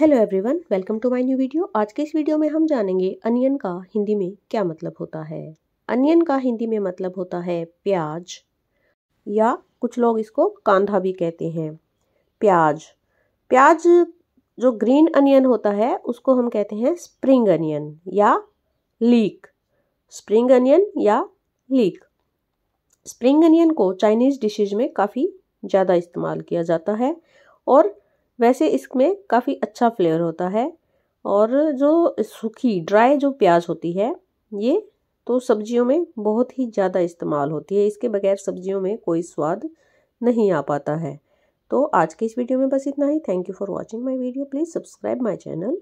hello everyone welcome to my new video आज के इस वीडियो में हम जानेंगे अनियन का हिंदी में क्या मतलब होता है अनियन का हिंदी में मतलब होता है प्याज या कुछ लोग इसको कांधा भी कहते हैं प्याज प्याज जो ग्रीन अनियन होता है उसको हम कहते हैं स्प्रिंग अनियन या लीक स्प्रिंग अनियन या लीक स्प्रिंग अनियन को चाइनीज़ डिशेज में काफ़ी ज़्यादा इस्तेमाल किया जाता है और वैसे इसमें काफ़ी अच्छा फ्लेवर होता है और जो सूखी ड्राई जो प्याज होती है ये तो सब्जियों में बहुत ही ज़्यादा इस्तेमाल होती है इसके बगैर सब्जियों में कोई स्वाद नहीं आ पाता है तो आज के इस वीडियो में बस इतना ही thank you for watching my video please subscribe my channel